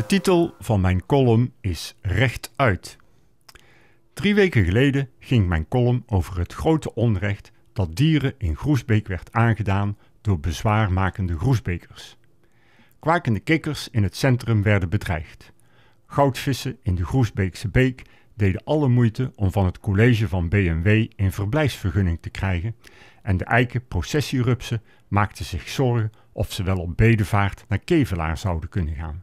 De titel van mijn column is uit. Drie weken geleden ging mijn column over het grote onrecht dat dieren in Groesbeek werd aangedaan door bezwaarmakende Groesbekers. Kwakende kikkers in het centrum werden bedreigd. Goudvissen in de Groesbeekse beek deden alle moeite om van het college van BMW een verblijfsvergunning te krijgen en de eiken processierupsen maakten zich zorgen of ze wel op bedevaart naar Kevelaar zouden kunnen gaan.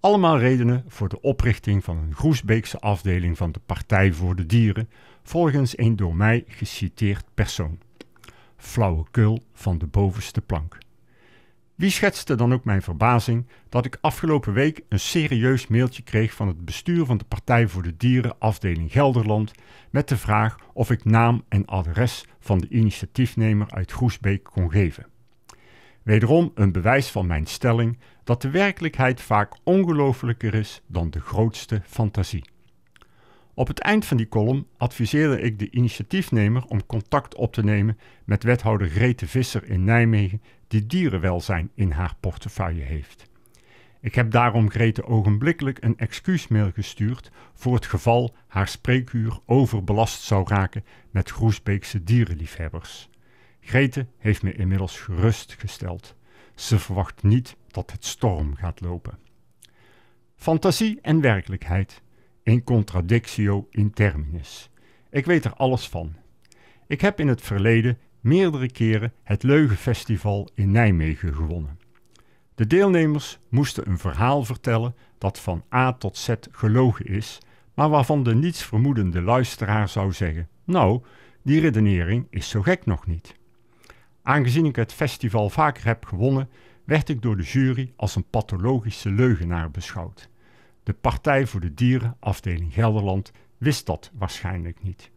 Allemaal redenen voor de oprichting van een Groesbeekse afdeling van de Partij voor de Dieren, volgens een door mij geciteerd persoon. Flauwekul van de bovenste plank. Wie schetste dan ook mijn verbazing dat ik afgelopen week een serieus mailtje kreeg van het bestuur van de Partij voor de Dieren afdeling Gelderland met de vraag of ik naam en adres van de initiatiefnemer uit Groesbeek kon geven. Wederom een bewijs van mijn stelling dat de werkelijkheid vaak ongelooflijker is dan de grootste fantasie. Op het eind van die column adviseerde ik de initiatiefnemer om contact op te nemen met wethouder Grete Visser in Nijmegen, die dierenwelzijn in haar portefeuille heeft. Ik heb daarom Grete ogenblikkelijk een excuusmail gestuurd voor het geval haar spreekuur overbelast zou raken met Groesbeekse dierenliefhebbers. Grete heeft me inmiddels gerustgesteld. Ze verwacht niet dat het storm gaat lopen. Fantasie en werkelijkheid. In contradictio in terminis. Ik weet er alles van. Ik heb in het verleden meerdere keren het Leugenfestival in Nijmegen gewonnen. De deelnemers moesten een verhaal vertellen dat van A tot Z gelogen is, maar waarvan de nietsvermoedende luisteraar zou zeggen: Nou, die redenering is zo gek nog niet. Aangezien ik het festival vaker heb gewonnen, werd ik door de jury als een pathologische leugenaar beschouwd. De Partij voor de Dieren, afdeling Gelderland, wist dat waarschijnlijk niet.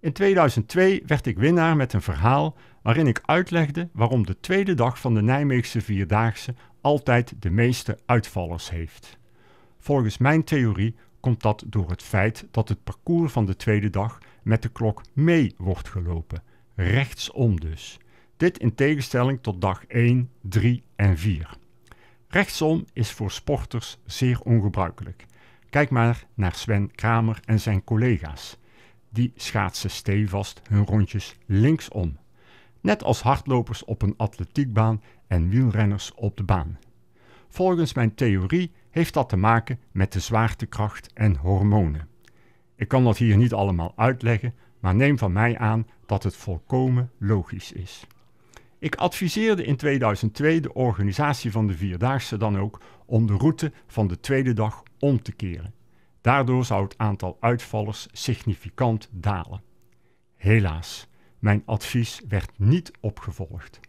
In 2002 werd ik winnaar met een verhaal waarin ik uitlegde waarom de tweede dag van de Nijmeegse Vierdaagse altijd de meeste uitvallers heeft. Volgens mijn theorie komt dat door het feit dat het parcours van de tweede dag met de klok mee wordt gelopen – rechtsom dus. Dit in tegenstelling tot dag 1, 3 en 4. Rechtsom is voor sporters zeer ongebruikelijk. Kijk maar naar Sven Kramer en zijn collega's. Die schaatsen stevast hun rondjes linksom. Net als hardlopers op een atletiekbaan en wielrenners op de baan. Volgens mijn theorie heeft dat te maken met de zwaartekracht en hormonen. Ik kan dat hier niet allemaal uitleggen, maar neem van mij aan dat het volkomen logisch is. Ik adviseerde in 2002 de organisatie van de Vierdaagse dan ook om de route van de tweede dag om te keren. Daardoor zou het aantal uitvallers significant dalen. Helaas, mijn advies werd niet opgevolgd.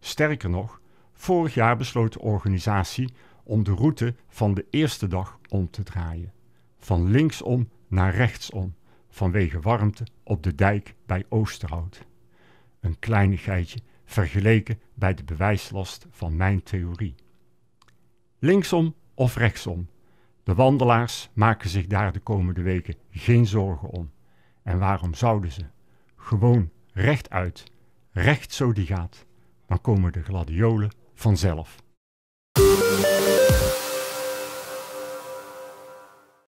Sterker nog, vorig jaar besloot de organisatie om de route van de eerste dag om te draaien. Van linksom naar rechtsom vanwege warmte op de dijk bij Oosterhout. Een kleinigheidje vergeleken bij de bewijslast van mijn theorie. Linksom of rechtsom, de wandelaars maken zich daar de komende weken geen zorgen om. En waarom zouden ze? Gewoon rechtuit, recht zo die gaat, dan komen de gladiolen vanzelf.